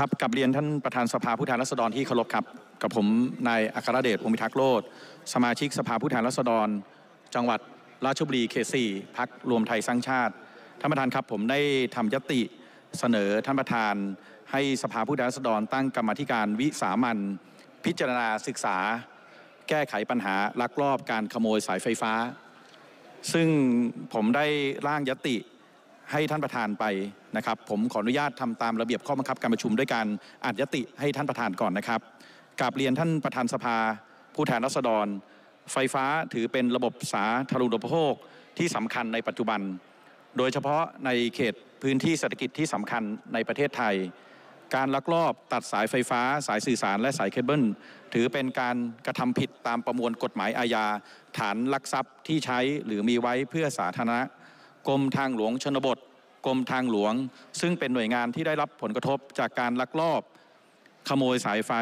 ครับกับเรียนท่านประธานสภาผู้แทนราษฎร ที่เคารพครับ กับผมนายอัครเดชภงมิทักษ์โลดสมาชิกสภาผู้แทนราษฎร จังหวัดราชบุรีเขตสี่พักรวมไทยสร้างชาติท่านประธานครับผมได้ทำยติเสนอท่านประธานให้สภาผู้แทนราษฎร ตั้งกรรมธิการวิสามันพิจารณาศึกษา แก้ไขปัญหาลักลอบการขโมยสายไฟฟ้า ซึ่งผมได้ร่างยติให้ท่านประธานไปนะครับ ผมขออนุญาตทำตามระเบียบข้อบังคับการประชุมด้วยการอ่านยติให้ท่านประธานก่อนนะครับกราบเรียนท่านประธานสภา ผู้แทนรัษฎร ไฟฟ้าถือเป็นระบบสาธารณูปโภค ที่สำคัญในปัจจุบัน โดยเฉพาะในเขตพื้นที่เศรษฐกิจที่สำคัญในประเทศไทย การลักลอบตัดสายไฟฟ้า สายสื่อสารและสายเคเบิลถือเป็นการกระทำผิดตามประมวลกฎหมายอาญาฐานลักทรัพย์ที่ใช้หรือมีไว้เพื่อสาธารณะกรมทางหลวงชนบทกรมทางหลวง ซึ่งเป็นหน่วยงานที่ได้รับผลกระทบจากการลักลอบขโมยสายไฟ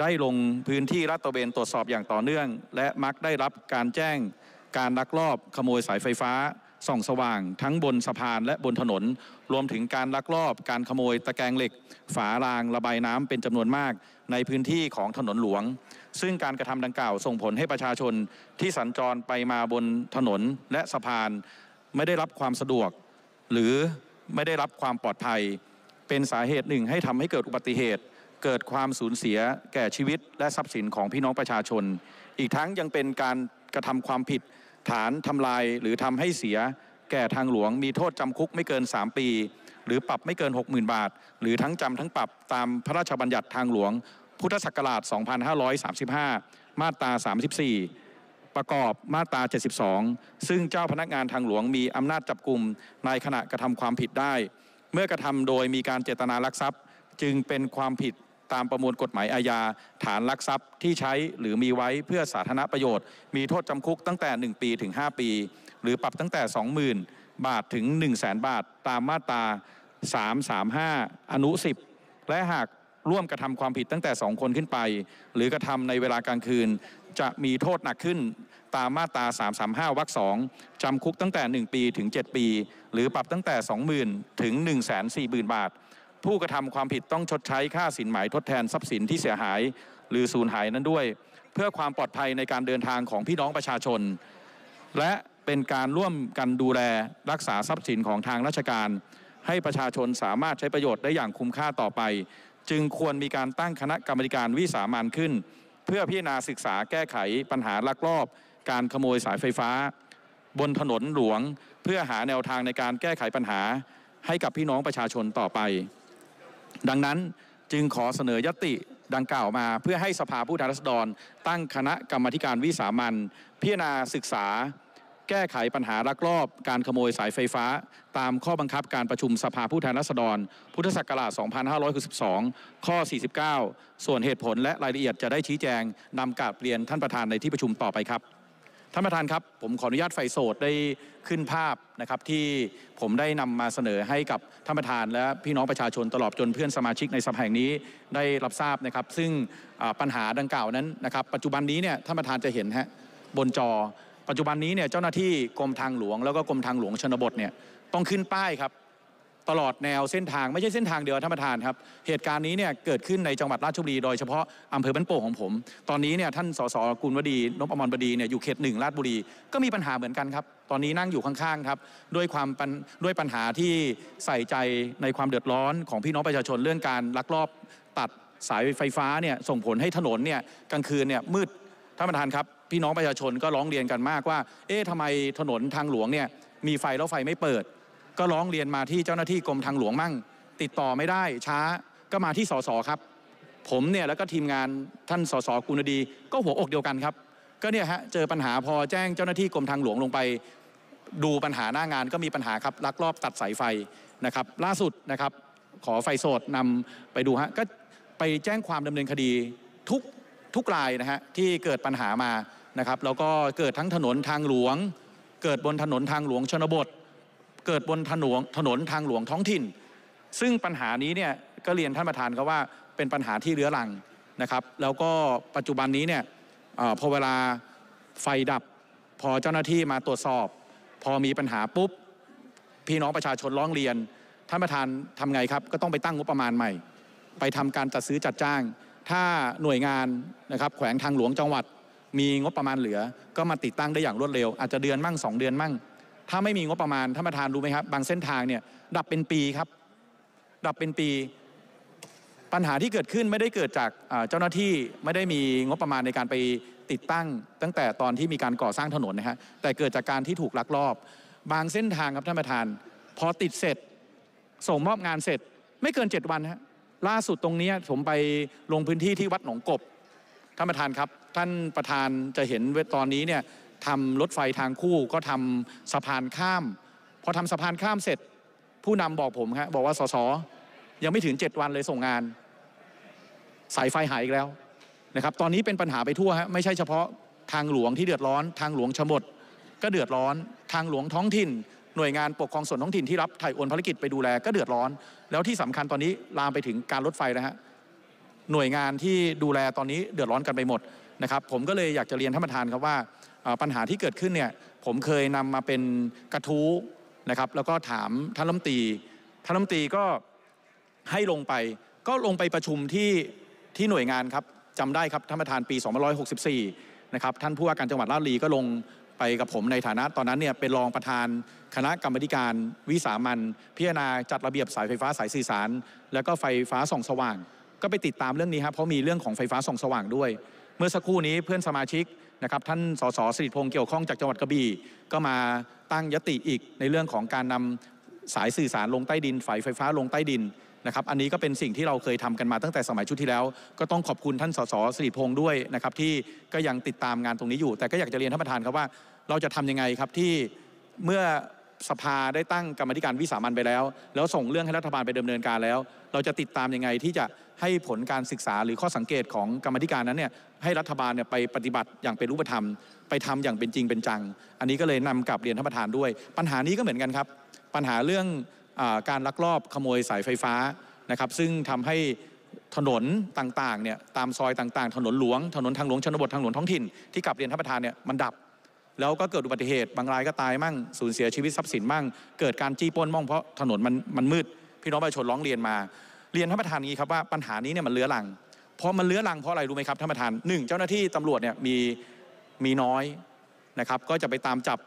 ได้ลงพื้นที่รัตตเวนตรวจสอบอย่างต่อเนื่อง และมักได้รับการแจ้ง การลักลอบขโมยสายไฟฟ้าส่อง สว่าง ทั้งบนสะพานและบนถนน รวมถึงการลักลอบ การขโมยตะแกรงเหล็กฝาราง ระบายน้ำเป็นจำนวนมากในพื้นที่ของถนนหลวง ซึ่งการกระทำดังกล่าวส่งผลให้ประชาชนที่สัญจรไปมาบนถนนและสะพานไม่ได้รับความสะดวก หรือไม่ได้รับความปลอดภัย เป็นสาเหตุหนึ่งให้ทำให้เกิดอุบัติเหตุ เกิดความสูญเสีย แก่ชีวิตและทรัพย์สินของพี่น้องประชาชน อีกทั้งยังเป็นการกระทำความผิดฐานทำลายหรือทำให้เสียแก่ทางหลวง มีโทษจำคุกไม่เกิน 3 ปี หรือปรับไม่เกิน60,000บาท หรือทั้งจำทั้งปรับตามพระราชบัญญัติทางหลวง พุทธศักราช 2535 มาตรา34ประกอบมาตรา 72 ซึ่งเจ้าพนักงานทางหลวงมีอำนาจจับกลุ่มในขณะกระทำความผิดได้ เมื่อกระทำโดยมีการเจตนาลักทรัพย์จึงเป็นความผิดตามประมวลกฎหมายอาญาฐานลักทรัพย์ที่ใช้หรือมีไว้เพื่อสาธารณประโยชน์มีโทษจำคุกตั้งแต่ 1 ปีถึง 5 ปีหรือปรับตั้งแต่ 20,000 บาทถึง 1 0 0 0 0แบาท ตามมาตรา 335 อนุ 10 และหากร่วมกระทำความผิดตั้งแต่ 2 คนขึ้นไป หรือกระทำในเวลากลางคืน จะมีโทษหนักขึ้น ตามมาตรา335วรรคสองจำคุกตั้งแต่ 1 ปีถึง 7 ปี หรือปรับตั้งแต่ 20,000 ถึง 140,000 บาท ผู้กระทำความผิดต้องชดใช้ค่าสินหมายทดแทนทรัพย์สินที่เสียหายหรือสูญหายนั้นด้วย เพื่อความปลอดภัยในการเดินทางของพี่น้องประชาชน และเป็นการร่วมกันดูแลรักษาทรัพย์สินของทางราชการ ให้ประชาชนสามารถใช้ประโยชน์ได้อย่างคุ้มค่าต่อไปจึงควรมีการตั้งคณะกรรมการวิสามันขึ้น เพื่อพิจารณาศึกษาแก้ไขปัญหาลักลอบ การขโมยสายไฟฟ้า บนถนนหลวงเพื่อหาแนวทางในการแก้ไขปัญหาให้กับพี่น้องประชาชนต่อไป ดังนั้นจึงขอเสนอยติดังกล่าวมาเพื่อให้สภาผู้แทนราษฎร ตั้งคณะกรรมการวิสามันพิจารณาศึกษาแก้ไขปัญหาลักลอบการขโมยสายไฟฟ้า ตามข้อบังคับการประชุมสภาผู้แทนราษฎร พุทธศักราช 2562ข้อ 49 ส่วนเหตุผลและรายละเอียดจะได้ชี้แจง นำกาบเรียนท่านประธานในที่ประชุมต่อไปครับ ท่านประธานครับ ผมขออนุญาตไฟโสดได้ขึ้นภาพนะครับที่ผมได้นำมาเสนอให้กับท่านประธานและพี่น้องประชาชนตลอดจนเพื่อนสมาชิกในสภาแห่งนี้ได้รับทราบนะครับซึ่งปัญหาดังกล่าวนั้นนะครับปัจจุบันนี้เนี่ยท่านประธานจะเห็นฮะบนจอปัจจุบันนี้เนี่ยเจ้าหน้าที่กรมทางหลวง แล้วก็กรมทางหลวงชนบทเนี่ยต้องขึ้นป้ายครับ ตลอดแนวเส้นทางไม่ใช่เส้นทางเดียวท่านประธานครับ เหตุการณ์นี้เนี่ยเกิดขึ้นในจังหวัดราชบุรี โดยเฉพาะอำเภอบ้านโป่งของผม ตอนนี้เนี่ยท่านสสกุลวดีนพอมรบดีเนี่ยอยู่เขตหนึ่งราชบุรีก็มีปัญหาเหมือนกันครับตอนนี้นั่งอยู่ข้างๆครับด้วยความด้วยปัญหาที่ใส่ใจในความเดือดร้อนของพี่น้องประชาชนเรื่องการลักลอบตัดสายไฟฟ้าเนี่ยส่งผลให้ถนนเนี่ยกลางคืนเนี่ยมืดท่านประธานครับพี่น้องประชาชนก็ร้องเรียนกันมากว่า เอ๊ะทำไมถนนทางหลวงเนี่ยมีไฟแล้วไฟไม่เปิด ก็ร้องเรียนมาที่เจ้าหน้าที่กรมทางหลวงมั่ง ติดต่อไม่ได้ช้าก็มาที่สสครับ ผมเนี่ยแล้วก็ทีมงานท่านสสกุณดี ก็หัวอกเดียวกันครับก็เนี่ยฮะเจอปัญหาพอแจ้งเจ้าหน้าที่กรมทางหลวงลงไป ดูปัญหาหน้างานก็มีปัญหาครับลักลอบตัดสายไฟนะครับ ล่าสุดนะครับ ขอไฟโสดนำไปดูฮะก็ไปแจ้งความดำเนินคดีทุกทุกรายนะฮะที่เกิดปัญหามานะครับแล้วก็เกิดทั้งถนนทางหลวง เกิดบนถนนทางหลวงชนบท เกิดบนถนนถนนทางหลวงท้องถิ่น ซึ่งปัญหานี้เนี่ยก็เรียนท่านประธานก็ว่า เป็นปัญหาที่เรื้อรังนะครับ แล้วก็ปัจจุบันนี้เนี่ยอพอเวลาไฟดับ พอเจ้าหน้าที่มาตรวจสอบ พอมีปัญหาปุ๊บ พี่น้องประชาชนร้องเรียนท่านประธานทำไงครับก็ต้องไปตั้งงบประมาณใหม่ ไปทำการจัดซื้อจัดจ้าง ถ้าหน่วยงานนะครับแขวงทางหลวงจังหวัดมีงบประมาณเหลือก็มาติดตั้งได้อย่างรวดเร็วอาจจะเดือนมั่ง 2 เดือนมั่ง ถ้าไม่มีงบประมาณท่านประธานรู้ไหมครับ บางเส้นทางเนี่ยดับเป็นปีครับ ดับเป็นปีปัญหาที่เกิดขึ้นไม่ได้เกิดจากเจ้าหน้าที่ไม่ได้มีงบประมาณในการไปติดตั้ง ตั้งแต่ตอนที่มีการก่อสร้างถนนนะฮะแต่เกิดจากการที่ถูกลักลอบ บางเส้นทางครับท่านประธานพอติดเสร็จ ส่งมอบงานเสร็จ ไม่เกิน7วันฮะล่าสุดตรงนี้ผมไปลงพื้นที่ที่วัดหนองกบท่านประธานครับท่านประธานจะเห็นตอนนี้เนี่ยทำรถไฟทางคู่ก็ทำสะพานข้ามพอทำสะพานข้ามเสร็จผู้นำบอกผมครับบอกว่าสสยังไม่ถึง7วันเลยส่งงาน สายไฟหายอีกแล้วนะครับตอนนี้เป็นปัญหาไปทั่วฮะไม่ใช่เฉพาะทางหลวงที่เดือดร้อนทางหลวงชมด ก็เดือดร้อนทางหลวงท้องถิ่น หน่วยงานปกครองส่วนท้องถิ่นที่รับถ่ายโอนภารกิจไปดูแลก็เดือดร้อน แล้วที่สำคัญตอนนี้ลามไปถึงการรถไฟนะฮะหน่วยงานที่ดูแลตอนนี้เดือดร้อนกันไปหมดนะครับผมก็เลยอยากจะเรียนท่านประธานครับว่าปัญหาที่เกิดขึ้นเนี่ยผมเคยนำมาเป็นกระทู้นะครับแล้วก็ถามท่านรัฐมนตรีท่านรัฐมนตรีก็ให้ลงไป ก็ลงไปประชุมที่ที่หน่วยงานครับจำได้ครับท่านประธานปี2564นะครับท่านผู้ว่าการจังหวัดราชบุรีก็ลงไปกับผมในฐานะตอนนั้นเนี่ยเป็นรองประธานคณะกรรมการ วิสามันพิจารณาจัดระเบียบสายไฟฟ้าสายสื่อสารแล้วก็ไฟฟ้าส่องสว่าง ก็ไปติดตามเรื่องนี้ครับเพราะมีเรื่องของไฟฟ้าส่องสว่างด้วยเมื่อสักครู่นี้เพื่อนสมาชิกนะครับ ท่านสสสิริพงษ์เกี่ยวข้องจากจังหวัดกระบี่ก็มาตั้งยติอีกในเรื่องของการนำสายสื่อสารลงใต้ดินสายไฟฟ้าลงใต้ดินนะครับอันนี้ก็เป็นสิ่งที่เราเคยทำกันมาตั้งแต่สมัยชุดที่แล้วก็ต้องขอบคุณท่านสสสิริพงษ์ด้วยนะครับที่ก็ยังติดตามงานตรงนี้อยู่ แต่ก็อยากจะเรียนท่านประธานครับว่าเราจะทํำยังไงครับที่เมื่อสภาได้ตั้งกรรมธิการวิสามันไปแล้ว แล้วส่งเรื่องให้รัฐบาลไปดำเนินการแล้ว เราจะติดตามยังไงที่จะให้ผลการศึกษาหรือข้อสังเกตของกรรมธิการนั้นเนี่ยให้รัฐบาลเนี่ยไปปฏิบัติอย่างเป็นรูปธรรม ไปทำอย่างเป็นจริงเป็นจัง อันนี้ก็เลยนำกลับเรียนท่านประธานด้วย ปัญหานี้ก็เหมือนกันครับ ปัญหาเรื่องอการลักลอบขโมยสายไฟฟ้านะครับซึ่งทำให้ถนนต่างๆเนี่ยตามซอยต่างๆ ถนนหลวงถนนทางหลวงชนบททางหลวงท้องถิ่นที่กลับเรียนท่านประธานเนี่ยมันดับแล้วก็เกิดอุบัติเหตุบางรายก็ตายมั่งสูญเสียชีวิตทรัพย์สินมั่งเกิดการจี้ป้นมั่งเพราะถนนมันมันมืด พี่น้องประชาชนร้องเรียนมา เรียนท่านประธานนี้ครับว่าปัญหานี้เนี่ยมันเลื้อรัง เพราะมันเลื้อรังเพราะอะไรรู้ไหมครับท่านประธานหนึ่งเจ้าหน้าที่ตำรวจเนี่ยมีมีน้อยนะครับก็จะไปตามจับ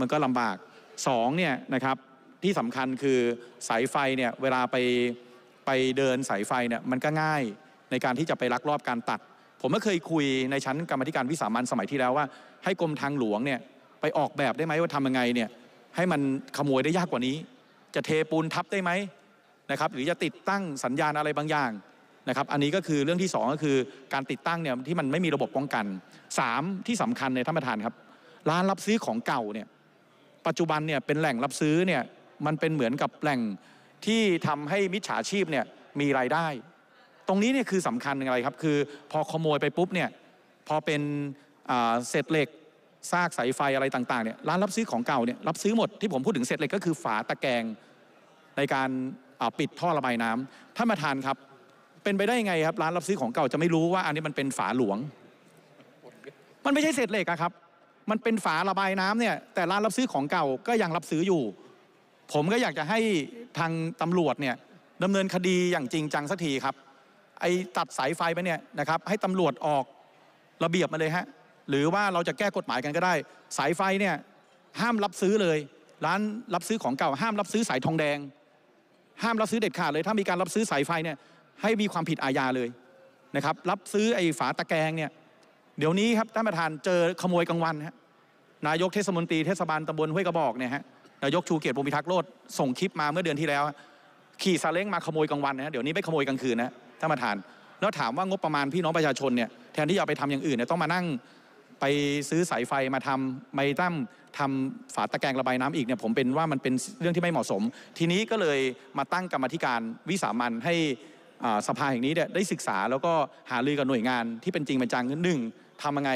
มันก็ลำบาก2เนี่ยนะครับที่สำคัญคือสายไฟเนี่ยเวลาไปไปเดินสายไฟเนี่ยมันก็ง่ายในการที่จะไปลักลอบการตัดผมก็เคยคุยในชั้นกรรมธิการวิสามันสมัยที่แล้วว่า ให้กรมทางหลวงเนี่ยไปออกแบบได้ไหมว่าทำยังไงเนี่ยให้มันขโมยได้ยากกว่านี้ จะเทปูนทับได้ไหมนะครับหรือจะติดตั้งสัญญาณอะไรบางอย่างนะครับ อันนี้ก็คือเรื่องที่2ก็คือ การติดตั้งเนี่ยที่มันไม่มีระบบป้องกัน3ที่สำคัญในท่านประธานครับ ร้านรับซื้อของเก่าเนี่ยปัจจุบันเนี่ยเป็นแหล่งรับซื้อเนี่ยมันเป็นเหมือนกับแหล่งที่ทำให้มิจฉาชีพเนี่ยมีรายได้ตรงนี้เนี่ยคือสำคัญอะไรครับ คือพอขโมยไปปุ๊บเนี่ยพอเป็นเศษเหล็กซากสายไฟอะไรต่างๆเนี่ยร้านรับซื้อของเก่าเนี่ยรับซื้อหมดที่ผมพูดถึงเศษเหล็กก็คือฝาตะแกรงในการปิดท่อระบายน้ำท่านประธานครับเป็นไปได้ยังไงครับร้านรับซื้อของเก่าจะไม่รู้ว่า อันนี้มันเป็นฝาหลวง มันไม่ใช่เศษเหล็กครับมันเป็นฝาระบายน้ำเนี่ยแต่ร้านรับซื้อของเก่าก็ยังรับซื้ออยู่ ผมก็อยากจะให้ทางตำรวจเนี่ยดำเนินคดีอย่างจริงจังสักทีครับไอ้ตัดสายไฟไปเนี่ยนะครับให้ตำรวจออกระเบียบมาเลยฮะหรือว่าเราจะแก้กฎหมายกันก็ได้ สายไฟเนี่ยห้ามรับซื้อเลย ร้านรับซื้อของเก่า ห้ามรับซื้อสายทองแดง ห้ามรับซื้อเด็ดขาดเลยถ้ามีการรับซื้อสายไฟเนี่ยให้มีความผิดอาญาเลยนะครับรับซื้อไอ้ฝาตะแกรงเนี่ยเดี๋ยวนี้ครับท่านประธานเจอขโมยกลางวันฮะนายกเทศมนตรีเทศบาลตำบลห้วยกระบอกเนี่ยฮะนายกชูเกียรติบุญพิทักษ์โรดส่งคลิปมาเมื่อเดือนที่แล้ว ขี่ซาเล้งมาขโมยกลางวันนะเดี๋ยวนี้ไม่ขโมยกลางคืนนะท่านประธานแล้วถามว่างบประมาณพี่น้องประชาชนเนี่ยแทนที่จะไปทำอย่างอื่นเนี่ยต้องมานั่งไปซื้อสายไฟมาทำไมตั้มทำฝาตะแกรงระบายน้ำอีกเนี่ยผมเป็นว่ามันเป็นเรื่องที่ไม่เหมาะสม ทีนี้ก็เลยมาตั้งกรรมธิการวิสามันให้สภาแห่งนี้เนี่ยได้ศึกษาแล้วก็ หารือ กับหน่วยงาน ที่เป็นจริงเป็นจังหนึ่งทำยังไง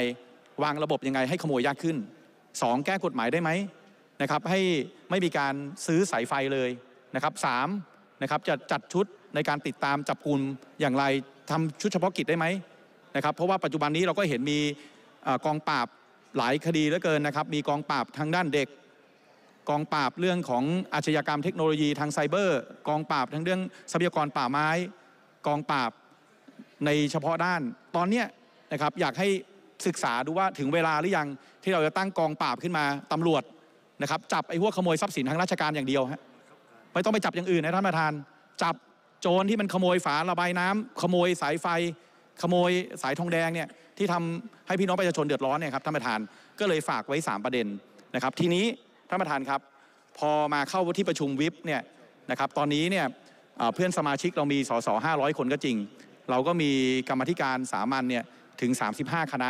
วางระบบยังไงให้ขโมยยากขึ้น2แก้กฎหมายได้ไหมนะครับให้ไม่มีการซื้อสายไฟเลยนะครับสนะครับจะจัดชุดในการติดตามจับกลุ่มอย่างไรทำชุดเฉพาะกิจได้ไหมนะครับเพราะว่าปัจจุบันนี้เราก็เห็นมีกองปราบหลายคดีเหลือเกินนะครับมีกองปราบทางด้านเด็ก กองปราบเรื่องของอาชญากรรมเทคโนโลยีทางไซเบอร์ กองปราบทั้งเรื่องทรัพยากรป่าไม้กองปราบในเฉพาะด้าน ตอนนี้นะครับอยากให้ศึกษาดูว่าถึงเวลาหรือยังที่เราจะตั้งกองปราบขึ้นมาตำรวจนะครับจับไอ้พวกขโมยทรัพย์สินทางราชการอย่างเดียวฮะไม่ต้องไปจับอย่างอื่นนะท่านประธานจับโจรที่มันขโมยฝาระบายน้ำ ขโมยสายไฟ ขโมยสายทองแดงเนี่ยที่ทำให้พี่น้องประชาชนเดือดร้อนเนี่ยครับท่านประธานก็เลยฝากไว้ 3 ประเด็นนะครับทีนี้ท่านประธานครับพอมาเข้าที่ประชุมวิปเนี่ยนะครับตอนนี้เนี่ยเพื่อนสมาชิกเรามีสส500 คนก็จริง เราก็มีกรรมธิการสามัญเนี่ยถึง 35 คณะ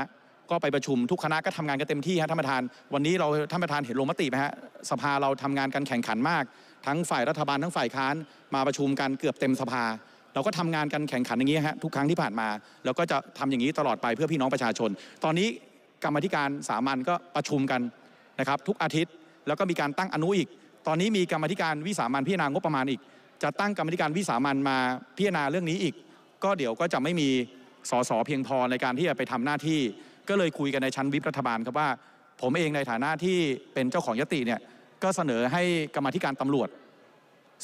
ก็ไปประชุม ทุกคณะก็ทำงานกันเต็มที่ฮะท่านประธาน วันนี้เราท่านประธานเห็นลงมติไหมฮะสภาเราทำงานกันแข่งขันมาก ทั้งฝ่ายรัฐบาลทั้งฝ่ายค้าน มาประชุมกันเกือบเต็มสภา เราก็ทำงานกันแข่งขันอย่างนี้ฮะทุกครั้งที่ผ่านมา แล้วก็จะทำอย่างนี้ตลอดไปเพื่อพี่น้องประชาชน ตอนนี้กรรมธิการสามัญก็ประชุมกันนะครับ ทุกอาทิตย์แล้วก็มีการตั้งอนุอีก ตอนนี้มีกรรมธิการวิสามันพิจารณางบประมาณอีก จะตั้งกรรมธิการวิสามันมาพิจารณาเรื่องนี้อีก ก็เดี๋ยวก็จะไม่มีสสเพียงพอในการที่จะไปทำหน้าที่ก็เลยคุยกันในชั้นวิปรัฐบาลครับว่า ผมเองในฐานะที่เป็นเจ้าของยติเนี่ยก็เสนอให้กรรมธิการตำรวจ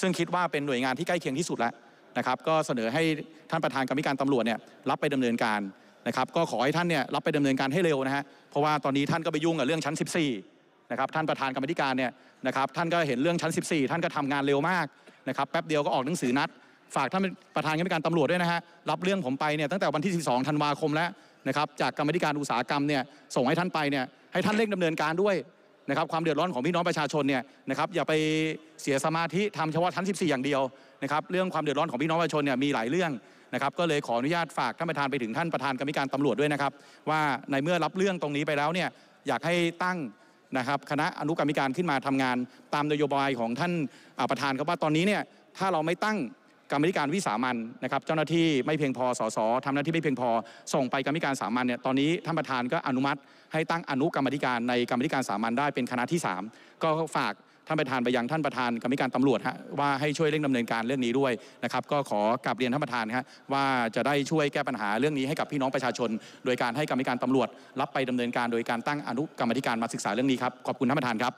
ซึ่งคิดว่าเป็นหน่วยงานที่ใกล้เคียงที่สุดแล้วนะครับก็เสนอให้ท่านประธานกรรมธิการตำรวจเนี่ยรับไปดำเนินการนะครับก็ขอให้ท่านเนี่ยรับไปดำเนินการให้เร็วนะฮะเพราะว่าตอนนี้ท่านก็ไปยุ่งกับเรื่องชั้น 14 นะครับท่านประธานกรรมธิการเนี่ยนะครับท่านก็เห็นเรื่องชั้น 14 ท่านก็ทำงานเร็วมากนะครับแป๊บเดียวก็ออกหนังสือนัดฝากท่านประธานกรรมการตำรวจด้วยนะฮะรับเรื่องผมไปเนี่ยตั้งแต่วันที่ 12 ธันวาคมแล้วนะครับจากกรรมธิการอุตสาหกรรมเนี่ยส่งให้ท่านไปเนี่ยให้ท่านเร่งดำเนินการด้วยนะครับความเดือดร้อนของพี่น้องประชาชนเนี่ยนะครับอย่าไปเสียสมาธิทำเฉพาะชั้น14 อย่างเดียวนะครับเรื่องความเดือดร้อนของพี่น้องประชาชนเนี่ยมีหลายเรื่องนะครับก็เลยขออนุญาตฝากท่านประธานไปถึงท่านประธานกรรมการตำรวจด้วยนะครับว่าในเมื่อรับเรื่องตรงนี้ไปแล้วเนี่ยอยากให้ตั้งนะครับคณะอนุกรรมการขึ้นมาทำงาน ตามนโยบายของท่านประธานครับว่าตอนนี้เนี่ยถ้าเราไม่ตั้งกรรมธิการวิสามันนะครับเจ้าหน้าที่ไม่เพียงพอสสทำหน้าที่ไม่เพียงพอส่งไปกรรมธิการสามัญเนี่ยตอนนี้ท่านประธานก็อนุมัติให้ตั้งอนุกรรมธิการในกรรมธิการสามัญได้เป็นคณะที่ 3 ก็ฝากท่านประธานไปยังท่านประธานกรรมการตำรวจฮะว่าให้ช่วยเร่งดำเนินการเรื่องนี้ด้วยนะครับก็ขอกลับเรียนท่านประธานฮะว่าจะได้ช่วยแก้ปัญหาเรื่องนี้ให้กับพี่น้องประชาชน โดยการให้กรรมการตำรวจ รับไปดำเนินการโดยการตั้งอนุกรรมธิการมาศึกษาเรื่องนี้ครับขอบคุณท่านประธานครับ